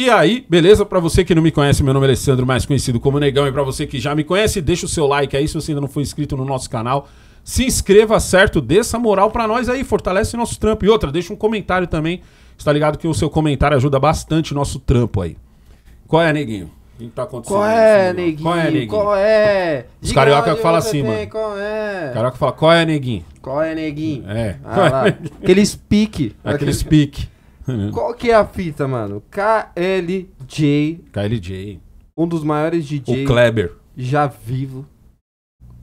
E aí, beleza? Para você que não me conhece, meu nome é Alessandro, mais conhecido como Negão, e para você que já me conhece, deixa o seu like aí se você ainda não foi inscrito no nosso canal. Se inscreva, certo? Dê essa moral para nós aí, fortalece nosso trampo. E outra, deixa um comentário também. Está ligado que o seu comentário ajuda bastante o nosso trampo aí. Qual é, neguinho? O que tá acontecendo? Qual é, neguinho? Qual é, neguinho? Qual é? Os carioca falam assim, mano. Qual é? Carioca fala, qual é, neguinho? Qual é, neguinho? É. Ah, lá. Aqueles pique. Aqueles pique. Qual que é a fita, mano? KLJ. KLJ. Um dos maiores DJs. O Kleber. Já vivo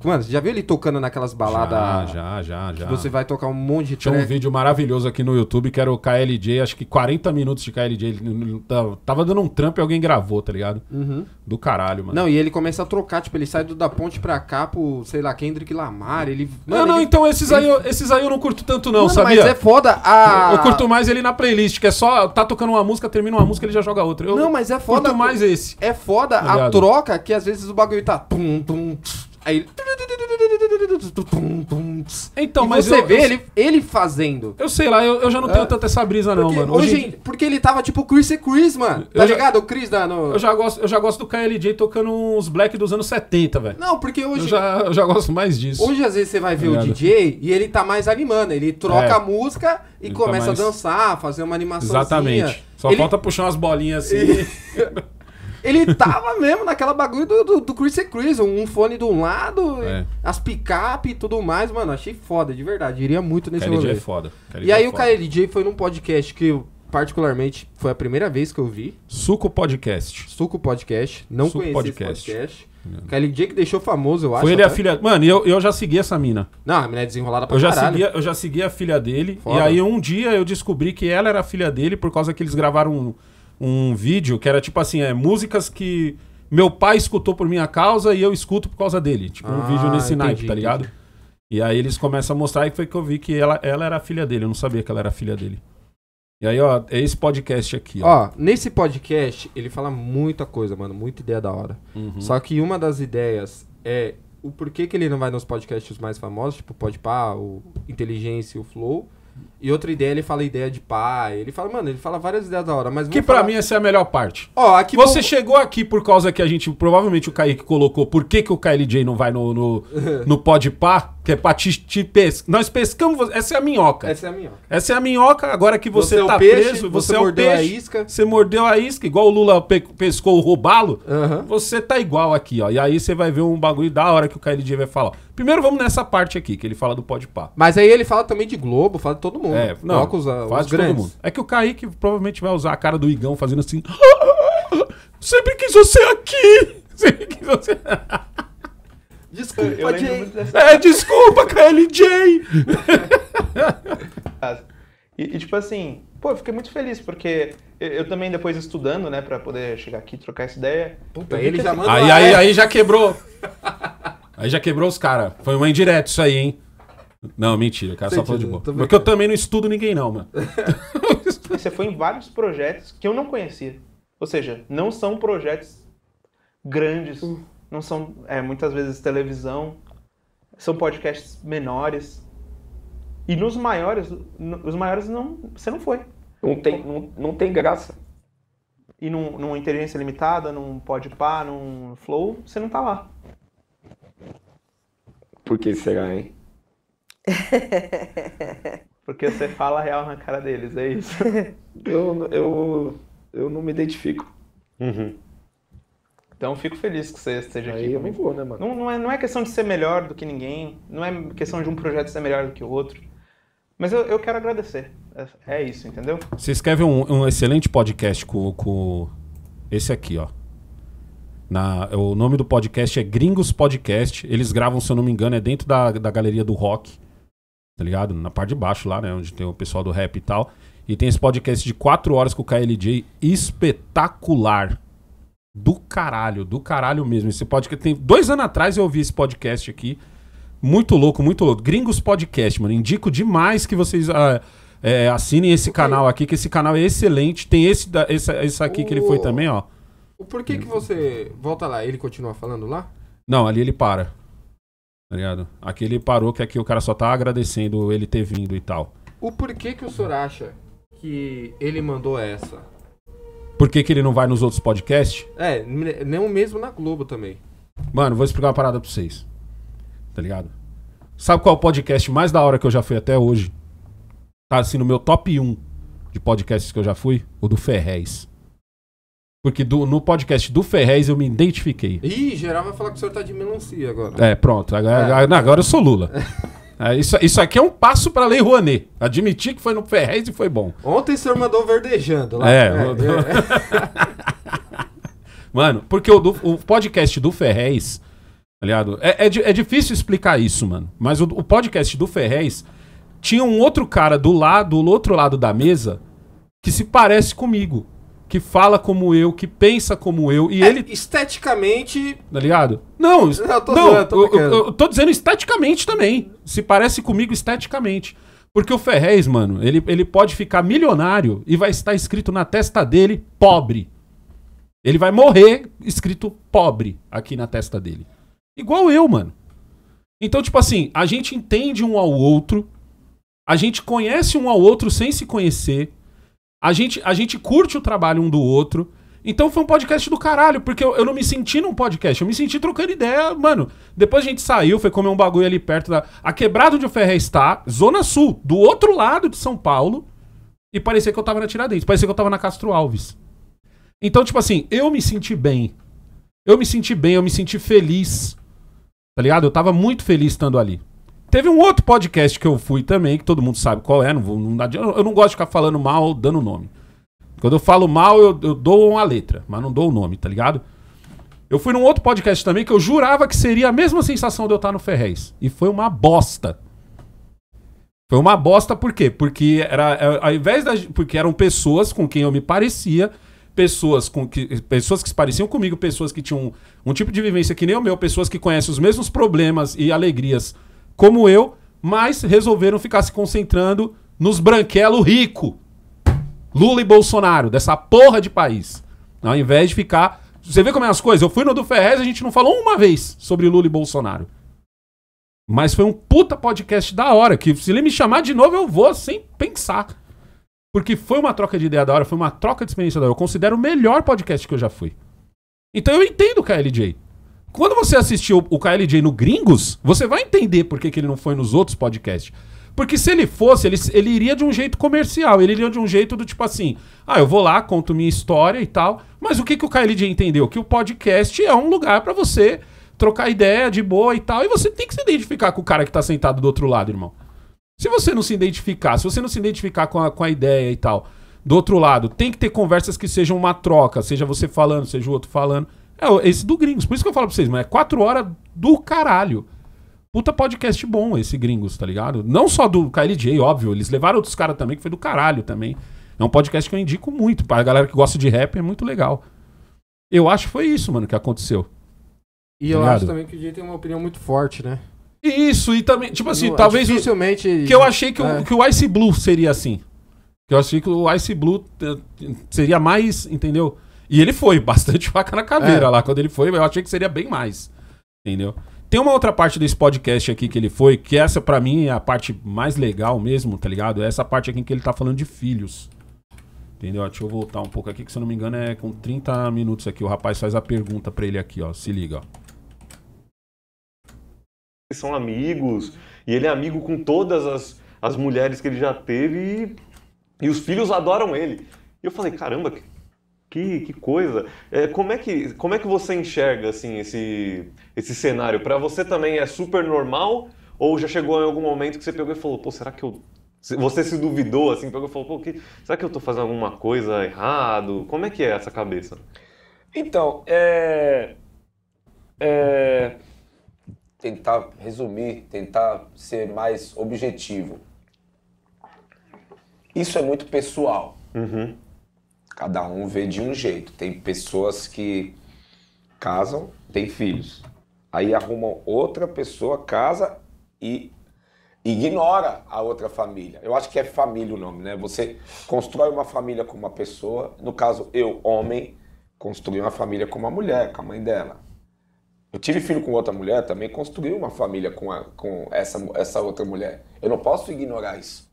Mano, já viu ele tocando naquelas baladas? Já, já, já. já. você vai tocar um monte de Tinha um vídeo maravilhoso aqui no YouTube que era o KLJ, acho que 40 minutos de KLJ. Ele tá, tava dando um trampo e alguém gravou, tá ligado? Uhum. Do caralho, mano. Não, e ele começa a trocar, tipo, ele sai do, da ponte pra cá pro, sei lá, Kendrick Lamar. Ele. Mano, não, não, ele... então esses, ele... aí, eu, esses aí eu não curto tanto, não, mano, sabia? Mas é foda. A... Eu curto mais ele na playlist, que é só. Tá tocando uma música, termina uma música, ele já joga outra. Eu não, mas é foda. Curto mais esse. É foda tá a troca que às vezes o bagulho tá. Tum, tum, tum, Aí Então, e mas você eu, vê eu, ele, ele fazendo. Eu sei lá, eu, eu já não tenho é, tanta essa brisa não, mano. Hoje, hoje dia... porque ele tava tipo Chris e Chris, mano. Tá ligado? O Chris da no... Eu já gosto, eu já gosto do KLJ tocando uns black dos anos 70, velho. Não, porque hoje eu já, eu já gosto mais disso. Hoje às vezes você vai ver o DJ e ele tá mais animando, ele troca é. a música e ele tá começa tá mais... a dançar, fazer uma animação Exatamente. Só ele... falta puxar umas bolinhas assim. Ele tava mesmo naquela bagulho do, do, do Chris Chris, um fone de um lado, é. as picape e tudo mais, mano. Achei foda, de verdade. Iria muito nesse KLJ É foda. KLJ e é aí é o KLJ foi num podcast que particularmente, foi a primeira vez que eu vi. Suco Podcast. Suco Podcast. Não Suco conheci podcast. podcast. KLJ que deixou famoso, eu acho. Foi ele até. a filha. Mano, eu, eu já segui essa mina. Não, a mina é desenrolada pra eu já caralho. Seguia, eu já segui a filha dele. Foda. E aí um dia eu descobri que ela era a filha dele por causa que eles gravaram. Um, um vídeo que era tipo assim, é músicas que meu pai escutou por minha causa e eu escuto por causa dele. Tipo, um ah, vídeo nesse naipe, tá ligado? E aí eles começam a mostrar e foi que eu vi que ela, ela era filha dele. Eu não sabia que ela era filha dele. E aí, ó, é esse podcast aqui, ó. ó nesse podcast, ele fala muita coisa, mano. Muita ideia da hora. Uhum. Só que uma das ideias é o porquê que ele não vai nos podcasts mais famosos, tipo o Podpah, o Inteligência e o Flow. E outra ideia, ele fala ideia de pai. Ele fala, mano, ele fala várias ideias da hora, mas. Que para falar... mim essa é a melhor parte. Ó, aqui. Você pouco... chegou aqui por causa que a gente. Provavelmente o Kaique colocou por que, que o KLJ não vai no, no, no Podpah. Que é pra te, te pescar. Nós pescamos você. Essa é a minhoca. Essa é a minhoca. Essa é a minhoca, agora que você, você é tá peixe, preso, você, você é mordeu peixe, a isca. Você mordeu a isca, igual o Lula pe pescou o robalo. Uhum. Você tá igual aqui, ó. E aí você vai ver um bagulho da hora que o KLJ vai falar. Primeiro vamos nessa parte aqui, que ele fala do pode pá. Mas aí ele fala também de Globo, fala de todo mundo. É, não, os, a, ah, fala os de grandes. todo mundo. É que o Kaique provavelmente vai usar a cara do Igão fazendo assim. Ah, sempre quis você aqui! Sempre quis você. Desculpa, eu Jay. É, desculpa, KLJ! e, e, tipo assim, pô, eu fiquei muito feliz, porque eu, eu, também depois estudando, né, pra poder chegar aqui trocar essa ideia. Puta, ele já assim, manda. Aí, aí, né? aí já quebrou. aí já quebrou os caras. Foi uma indireta isso aí, hein? Não, mentira, o cara Sentido, só falou de boa. Porque eu também não estudo ninguém, não, mano. Você foi em vários projetos que eu não conhecia. Ou seja, não são projetos grandes. Uh não são é, muitas vezes televisão, são podcasts menores. E nos maiores, os maiores não, você não foi. Não tem, não, não tem graça. E num, numa inteligência limitada, num podpar, num flow, você não tá lá. Por que será, hein? Porque você fala real na cara deles, é isso. eu, eu, eu não me identifico. Uhum. Então fico feliz que você esteja Aí aqui. Eu não vou, né, mano? Não, não, é, não é questão de ser melhor do que ninguém, não é questão de um projeto ser melhor do que o outro. Mas eu, eu quero agradecer. É, é isso, entendeu? Você escreve um, um excelente podcast com, com esse aqui, ó. Na, o nome do podcast é Gringos Podcast. Eles gravam, se eu não me engano, é dentro da, da galeria do rock. Tá ligado? Na parte de baixo lá, né? Onde tem o pessoal do rap e tal. E tem esse podcast de 4 horas com o KLJ espetacular do caralho, do caralho mesmo. Esse podcast tem dois anos atrás eu ouvi esse podcast aqui, muito louco, muito louco. Gringos Podcast, mano. Indico demais que vocês ah, é, assinem esse canal aqui, que esse canal é excelente. Tem esse, da, esse, esse aqui o... que ele foi também, ó. O porquê que você volta lá? Ele continua falando lá? Não, ali ele para. Tá ligado? Aqui ele parou, que aqui o cara só tá agradecendo ele ter vindo e tal. O porquê que o senhor acha que ele mandou essa? Por que, que ele não vai nos outros podcasts? É, nem o mesmo na Globo também. Mano, vou explicar uma parada pra vocês. Tá ligado? Sabe qual é o podcast mais da hora que eu já fui até hoje? Tá assim no meu top 1 de podcasts que eu já fui? O do Ferrez. Porque do, no podcast do Ferrez eu me identifiquei. Ih, geral vai falar que o senhor tá de melancia agora. É, pronto. Agora, é. agora eu sou Lula. É, isso, isso aqui é um passo para a Lei Rouanet. Admitir que foi no Ferrez e foi bom. Ontem o senhor mandou verdejando lá. É, é. mandou... Mano, porque o, o, podcast do Ferrez, aliado, tá é, é, é, difícil explicar isso, mano. Mas o, o podcast do Ferrez tinha um outro cara do lado, do outro lado da mesa, que se parece comigo que fala como eu, que pensa como eu, e é, ele. Esteticamente. Tá ligado? Não, não, tô, não, eu, tô eu, eu, eu, tô dizendo esteticamente também. Se parece comigo esteticamente. Porque o Ferrez, mano, ele, ele pode ficar milionário e vai estar escrito na testa dele pobre. Ele vai morrer escrito pobre aqui na testa dele. Igual eu, mano. Então, tipo assim, a gente entende um ao outro, a gente conhece um ao outro sem se conhecer. A gente, a gente curte o trabalho um do outro. Então foi um podcast do caralho, porque eu, eu, não me senti num podcast, eu me senti trocando ideia, mano. Depois a gente saiu, foi comer um bagulho ali perto da. A quebrada onde o Ferré está, Zona Sul, do outro lado de São Paulo. E parecia que eu tava na Tiradentes, parecia que eu tava na Castro Alves. Então, tipo assim, eu me senti bem. Eu me senti bem, eu me senti feliz. Tá ligado? Eu tava muito feliz estando ali. Teve um outro podcast que eu fui também, que todo mundo sabe qual é, não vou, não, eu não gosto de ficar falando mal dando nome. Quando eu falo mal, eu, eu dou uma letra, mas não dou o nome, tá ligado? Eu fui num outro podcast também que eu jurava que seria a mesma sensação de eu estar no Ferrez. E foi uma bosta. Foi uma bosta por quê? Porque era é, ao invés da, porque eram pessoas com quem eu me parecia, pessoas com que pessoas que se pareciam comigo, pessoas que tinham um, um tipo de vivência que nem o meu, pessoas que conhecem os mesmos problemas e alegrias como eu, mas resolveram ficar se concentrando nos branquelo rico. Lula e Bolsonaro, dessa porra de país. Ao invés de ficar. Você vê como é as coisas? Eu fui no do Ferrez e a gente não falou uma vez sobre Lula e Bolsonaro. Mas foi um puta podcast da hora, que se ele me chamar de novo, eu vou sem pensar. Porque foi uma troca de ideia da hora, foi uma troca de experiência da hora. Eu considero o melhor podcast que eu já fui. Então eu entendo o KLJ. Quando você assistiu o KLJ no Gringos, você vai entender por que, que ele não foi nos outros podcasts. Porque se ele fosse, ele, ele iria de um jeito comercial, ele iria de um jeito do tipo assim: ah, eu vou lá, conto minha história e tal. Mas o que, que o KLJ entendeu? Que o podcast é um lugar para você trocar ideia de boa e tal. E você tem que se identificar com o cara que tá sentado do outro lado, irmão. Se você não se identificar, se você não se identificar com a, com a ideia e tal, do outro lado, tem que ter conversas que sejam uma troca, seja você falando, seja o outro falando. É esse do Gringos. Por isso que eu falo pra vocês, mas é quatro horas do caralho. Puta podcast bom esse Gringos, tá ligado? Não só do KLJ, óbvio. Eles levaram outros caras também, que foi do caralho também. É um podcast que eu indico muito. Pra galera que gosta de rap, é muito legal. Eu acho que foi isso, mano, que aconteceu. E tá eu ligado? acho também que o Jay tem uma opinião muito forte, né? Isso, e também, tipo assim, no, talvez. Dificilmente. que eu achei que, é. o, que o Ice Blue seria assim. Que eu achei que o Ice Blue eh, seria mais, entendeu? E ele foi, bastante faca na caveira é. lá. Quando ele foi, eu achei que seria bem mais. Entendeu? Tem uma outra parte desse podcast aqui que ele foi, que essa para mim é a parte mais legal mesmo, tá ligado? É essa parte aqui em que ele tá falando de filhos. Entendeu? Deixa eu voltar um pouco aqui, que se eu não me engano é com 30 minutos aqui. O rapaz faz a pergunta pra ele aqui, ó. Se liga, ó. São amigos, e ele é amigo com todas as, as mulheres que ele já teve, e, e os filhos adoram ele. E eu falei, caramba, que, que coisa! É, como, é que, como é que você enxerga assim esse, esse cenário? Para você também é super normal? Ou já chegou em algum momento que você pegou e falou, pô, será que eu. Você se duvidou assim, pegou e falou, pô, que... será que eu estou fazendo alguma coisa errado? Como é que é essa cabeça? Então, é. é... Tentar resumir, tentar ser mais objetivo. Isso é muito pessoal. Uhum. Cada um vê de um jeito. Tem pessoas que casam, têm filhos. Aí arrumam outra pessoa, casa e ignora a outra família. Eu acho que é família o nome, né? Você constrói uma família com uma pessoa. No caso, eu, homem, construí uma família com uma mulher, com a mãe dela. Eu tive filho com outra mulher, também construí uma família com, a, com essa, essa outra mulher. Eu não posso ignorar isso.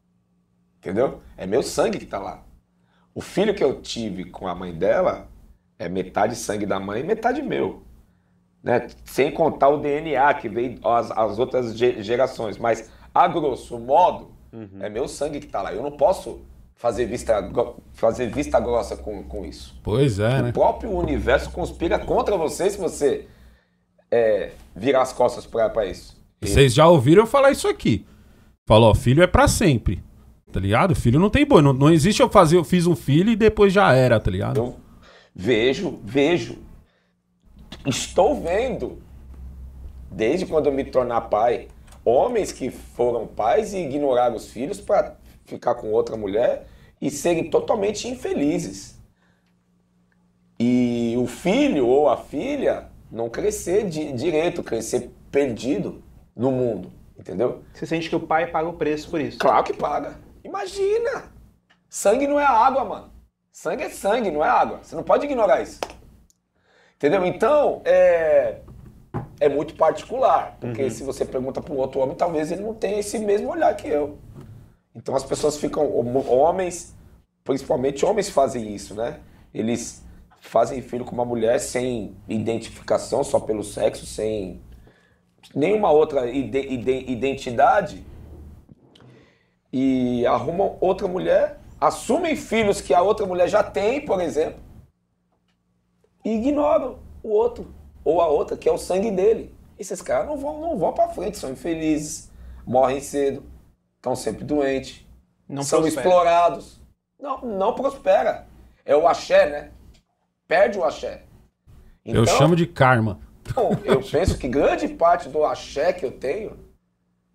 Entendeu? É meu sangue que está lá. O filho que eu tive com a mãe dela é metade sangue da mãe e metade meu. Né? Sem contar o DNA que veio as, as outras gerações. Mas, a grosso modo, uhum. é meu sangue que está lá. Eu não posso fazer vista, fazer vista grossa com, com isso. Pois é. O né? próprio universo conspira contra você se você é, virar as costas para isso. Vocês já ouviram eu falar isso aqui. Falou, filho é para sempre. Tá ligado? Filho não tem boi. Não, não existe eu fazer, eu fiz um filho e depois já era, tá ligado? Eu então, vejo, vejo. Estou vendo. Desde quando eu me tornar pai, homens que foram pais e ignoraram os filhos para ficar com outra mulher e serem totalmente infelizes. E o filho ou a filha não crescer de, direito, crescer perdido no mundo, entendeu? Você sente que o pai paga o preço por isso? Claro que paga. Imagina! Sangue não é água, mano. Sangue é sangue, não é água. Você não pode ignorar isso. Entendeu? Então, é, é muito particular. Porque uhum. se você pergunta para um outro homem, talvez ele não tenha esse mesmo olhar que eu. Então as pessoas ficam. Homens, principalmente homens, fazem isso, né? Eles fazem filho com uma mulher sem identificação, só pelo sexo, sem nenhuma outra ide, ide, identidade e arrumam outra mulher, assumem filhos que a outra mulher já tem, por exemplo, e ignoram o outro ou a outra, que é o sangue dele. Esses caras não vão, não vão para frente, são infelizes, morrem cedo, estão sempre doentes, não são prospera. explorados. Não, não prospera. É o axé, né? Perde o axé. Então, eu chamo de karma. Bom, eu penso que grande parte do axé que eu tenho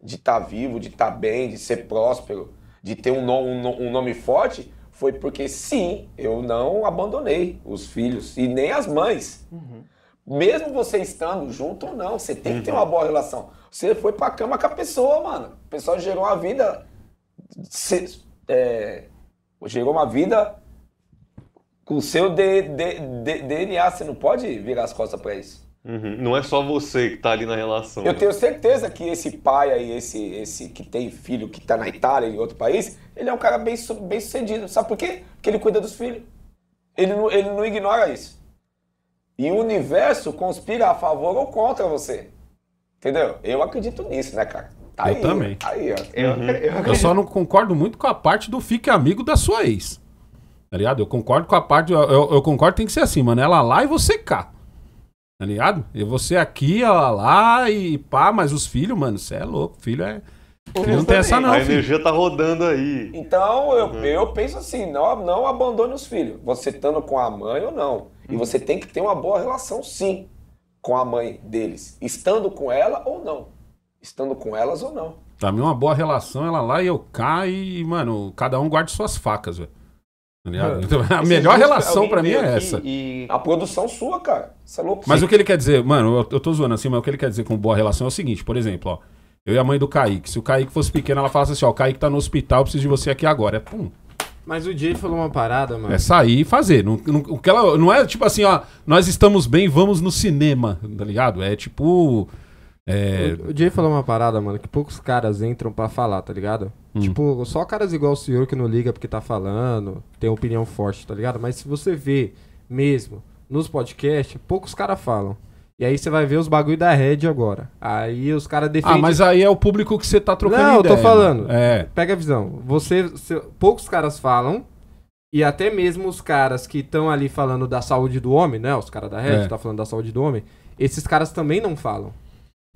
de estar tá vivo, de estar tá bem, de ser próspero, de ter um, no, um, um nome forte, foi porque sim, eu não abandonei os filhos e nem as mães. Uhum. Mesmo você estando junto ou não, você tem que ter uma uhum. boa relação. Você foi pra cama com a pessoa, mano. A pessoa gerou uma vida. Se, é, gerou uma vida com o seu DNA. Você não pode virar as costas para isso. Uhum. Não é só você que está ali na relação. Eu né? tenho certeza que esse pai aí, esse, esse que tem filho que está na Itália, em outro país, ele é um cara bem, bem sucedido. Sabe por quê? Porque ele cuida dos filhos. Ele não, ele não ignora isso. E o universo conspira a favor ou contra você. Entendeu? Eu acredito nisso, né, cara? Tá eu aí, também. Tá aí, ó. Eu, uhum. eu, eu só não concordo muito com a parte do fique amigo da sua ex. Tá ligado? Eu concordo com a parte. eu, eu concordo, tem que ser assim, mano. Ela lá e você cá. Tá ligado? E você aqui, ó, lá e pá, mas os filhos, mano, você é louco. Filho é. Filho não tem essa, não. A filho. energia tá rodando aí. Então, eu, uhum. eu penso assim: não, não abandone os filhos. Você estando com a mãe ou não. E uhum. você tem que ter uma boa relação, sim, com a mãe deles. Estando com ela ou não. Estando com elas ou não. Pra mim, uma boa relação, ela lá e eu cá e, mano, cada um guarde suas facas, velho. Tá é. Então, a melhor relação para mim é essa. E a produção sua, cara. Isso é louco. Mas o que ele quer dizer, mano, eu, eu tô zoando assim, mas o que ele quer dizer com boa relação é o seguinte, por exemplo, ó. Eu e a mãe do Kaique. Se o Kaique fosse pequeno, ela falasse assim, ó, o Kaique tá no hospital, eu preciso de você aqui agora. É pum. Mas o Jay falou uma parada, mano. É sair e fazer. Não, não, o que ela, não é tipo assim, ó, nós estamos bem, vamos no cinema, tá ligado? É tipo. É... O, o Jay falou uma parada, mano, que poucos caras entram para falar, tá ligado? Hum. Tipo, só caras igual o senhor que não liga porque tá falando, tem opinião forte, tá ligado? Mas se você vê mesmo nos podcasts, poucos caras falam. E aí você vai ver os bagulho da Red agora. Aí os caras defendem. Ah, mas aí é o público que você tá trocando Não, ideia. eu tô falando. É. Pega a visão. Você, você, poucos caras falam. E até mesmo os caras que estão ali falando da saúde do homem, né? Os caras da Red é. tá falando da saúde do homem. Esses caras também não falam.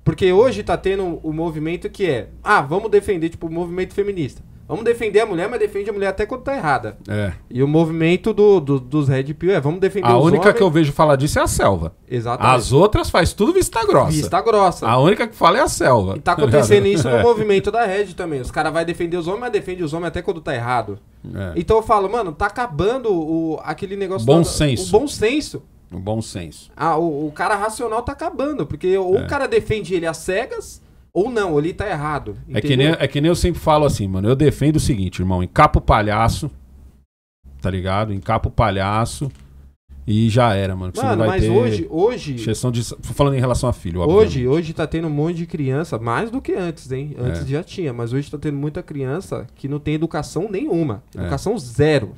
Porque hoje tá tendo o movimento que é, ah, vamos defender, tipo, o movimento feminista. Vamos defender a mulher, mas defende a mulher até quando tá errada. É. E o movimento do, do dos Red Pill é, vamos defender a os A única que eu vejo falar disso é a selva. Exatamente. As outras faz tudo vista grossa. Vista grossa. A única que fala é a selva. E tá acontecendo isso no é. movimento da Red também. Os caras vai defender os homens, mas defende os homens até quando tá errado. É. Então eu falo, mano, tá acabando o, aquele negócio... Bom senso. O bom senso. O bom senso. Ah, o, o cara racional tá acabando, porque ou é. o cara defende ele às cegas, ou não, ele tá errado. É que, nem, é que nem eu sempre falo assim, mano. Eu defendo o seguinte, irmão: encapa o palhaço, tá ligado? Encapa o palhaço. E já era, mano. mano mas ter... hoje, hoje. Exceção de. Falando em relação a filho, Hoje, hoje tá tendo um monte de criança, mais do que antes, hein? Antes é. já tinha, mas hoje tá tendo muita criança que não tem educação nenhuma. É. Educação é. zero.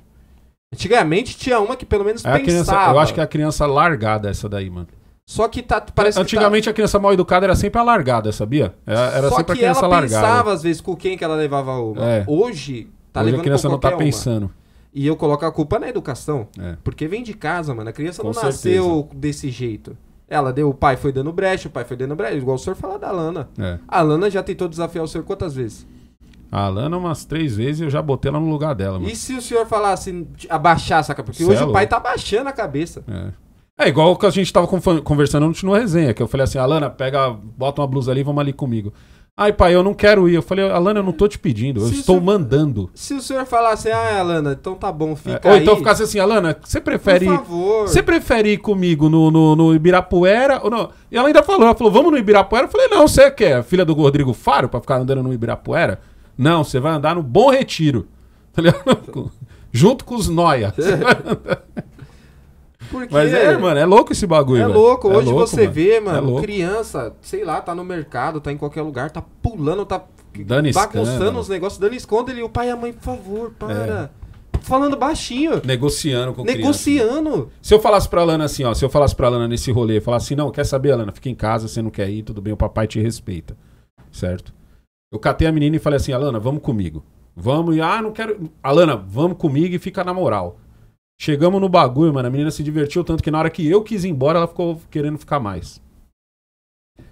Antigamente tinha uma que pelo menos é pensava. Criança, eu acho que é a criança largada essa daí, mano. Só que tá, parece Antigamente que tá... a criança mal educada era sempre a largada, sabia? É, era Só sempre a criança largada. que ela pensava às vezes com quem que ela levava uma. É. Hoje tá Hoje levando a criança não tá uma. pensando. E eu coloco a culpa na educação. É. Porque vem de casa, mano. A criança com não nasceu desse jeito. Ela deu, o pai foi dando brecha, o pai foi dando brecha, igual o senhor fala da Lana. É. A Lana já tentou desafiar o senhor quantas vezes? A Alana umas três vezes eu já botei ela no lugar dela, mano. E se o senhor falasse abaixar essa cabeça? Porque Cê hoje é o pai tá abaixando a cabeça. É. é igual que a gente tava conversando no resenha, que eu falei assim, Alana, pega, bota uma blusa ali e vamos ali comigo. Ai, pai, eu não quero ir. Eu falei, Alana, eu não tô te pedindo, eu se estou senhor, mandando. Se o senhor falasse, ah, Alana, então tá bom, é, fica é, Ou então aí. então ficasse assim, Alana, você prefere. Por favor. Você prefere ir comigo no, no, no Ibirapuera? Ou não? E ela ainda falou, ela falou, vamos no Ibirapuera? Eu falei, não, você quer é filha do Rodrigo Faro pra ficar andando no Ibirapuera? Não, você vai andar no Bom Retiro. Tá Junto com os noia. Porque... Mas é, mano, é louco esse bagulho. É velho. louco. É hoje é louco, você mano. vê, é mano, é criança, sei lá, tá no mercado, tá em qualquer lugar, tá pulando, tá dando bagunçando os negócios, dando esconda ele. O pai e a mãe, por favor, é. para. É. Falando baixinho. Negociando com Negociando. Criança. Se eu falasse pra Lana assim, ó, se eu falasse pra Lana nesse rolê, falasse assim, não, quer saber, Lana, fica em casa, você não quer ir, tudo bem, o papai te respeita. Certo? Eu catei a menina e falei assim, Alana, vamos comigo. Vamos, e ah, não quero. Alana, vamos comigo e fica na moral. Chegamos no bagulho, mano. A menina se divertiu tanto que na hora que eu quis ir embora, ela ficou querendo ficar mais.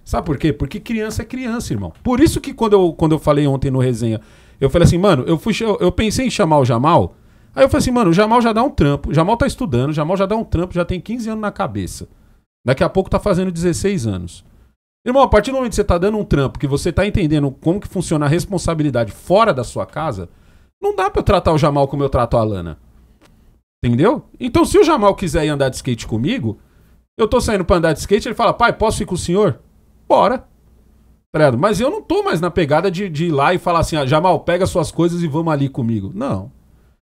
Sabe por quê? Porque criança é criança, irmão. Por isso que quando eu, quando eu falei ontem no resenha, eu falei assim, mano, eu, fui, eu, eu pensei em chamar o Jamal. Aí eu falei assim, mano, o Jamal já dá um trampo. O Jamal tá estudando, o Jamal já dá um trampo, já tem 15 anos na cabeça. Daqui a pouco tá fazendo 16 anos. Irmão, a partir do momento que você está dando um trampo, que você está entendendo como que funciona a responsabilidade fora da sua casa, não dá para eu tratar o Jamal como eu trato a Alana. Entendeu? Então, se o Jamal quiser ir andar de skate comigo, eu tô saindo pra andar de skate, ele fala, pai, posso ir com o senhor? Bora. Tá Mas eu não tô mais na pegada de, de ir lá e falar assim, ah, Jamal, pega suas coisas e vamos ali comigo. Não.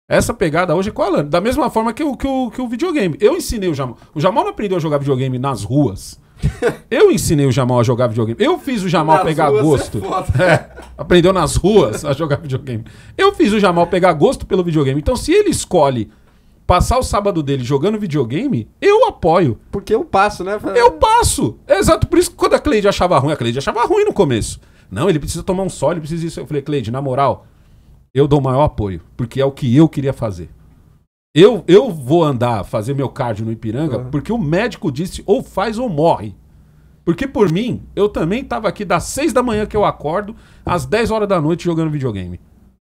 Essa pegada hoje é com a Alana. Da mesma forma que o, que o, que o videogame. Eu ensinei o Jamal. O Jamal não aprendeu a jogar videogame nas ruas. Eu ensinei o Jamal a jogar videogame. Eu fiz o Jamal nas pegar é gosto. É, aprendeu nas ruas a jogar videogame. Eu fiz o Jamal pegar gosto pelo videogame. Então, se ele escolhe passar o sábado dele jogando videogame, eu apoio. Porque eu passo, né? Eu passo. É exato por isso que quando a Cleide achava ruim, a Cleide achava ruim no começo. Não, ele precisa tomar um sol, ele precisa isso. Eu falei, Cleide, na moral, eu dou o maior apoio, porque é o que eu queria fazer. Eu, eu vou andar, fazer meu cardio no Ipiranga, uhum. porque o médico disse ou faz ou morre. Porque por mim, eu também estava aqui das 6 da manhã que eu acordo, às 10 horas da noite jogando videogame.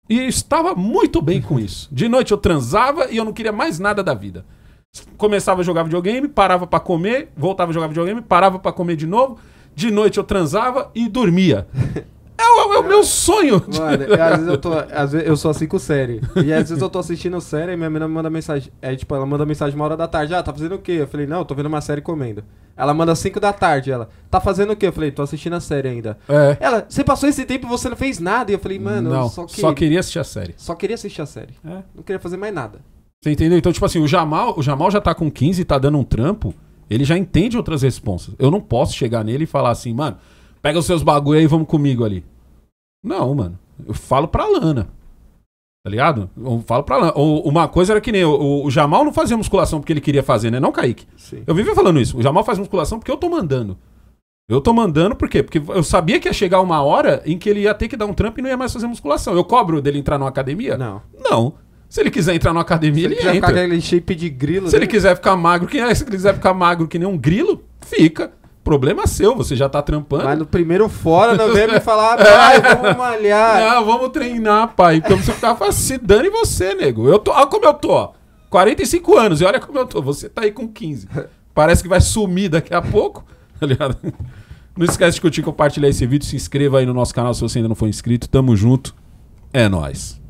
E estava muito bem com isso. De noite eu transava e eu não queria mais nada da vida. Começava a jogar videogame, parava para comer, voltava a jogar videogame, parava para comer de novo. De noite eu transava e dormia. É o, é o meu sonho. Mano, às vezes eu tô. Às vezes eu sou assim com série. E às vezes eu tô assistindo série e minha menina me manda mensagem. É tipo, ela manda mensagem uma hora da tarde. Ah, tá fazendo o quê? Eu falei, não, tô vendo uma série comendo. Ela manda 5 da tarde, ela. Tá fazendo o quê? Eu falei, tô assistindo a série ainda. É. Ela, você passou esse tempo e você não fez nada. E eu falei, mano, não, eu só, que... só queria assistir a série. Só queria assistir a série. É. Não queria fazer mais nada. Você entendeu? Então, tipo assim, o Jamal, o Jamal já tá com 15, tá dando um trampo, ele já entende outras respostas. Eu não posso chegar nele e falar assim, mano, pega os seus bagulho aí e vamos comigo ali. Não, mano. Eu falo pra Lana. Tá ligado? Eu falo pra Lana. uma coisa era que nem. O, o, Jamal não fazia musculação porque ele queria fazer, né? Não, Kaique. Sim. Eu vivia falando isso. O Jamal faz musculação porque eu tô mandando. Eu tô mandando por quê? Porque eu sabia que ia chegar uma hora em que ele ia ter que dar um trampo e não ia mais fazer musculação. Eu cobro dele entrar numa academia? Não. Não. Se ele quiser entrar numa academia, ele, ele entra. Ficar aquele shape de grilo. Se dele? ele quiser ficar magro, que se ele quiser ficar magro que nem um grilo, fica problema seu, você já tá trampando. Mas no primeiro fora, não deve me falar, pai, vamos malhar. Não, vamos treinar, pai. Então você tá ficava se dando em você, nego. Eu tô, olha como eu tô, ó. 45 anos, e olha como eu tô. Você tá aí com 15. Parece que vai sumir daqui a pouco, tá ligado? Não esquece de curtir, compartilhar esse vídeo, se inscreva aí no nosso canal se você ainda não for inscrito. Tamo junto. É nós.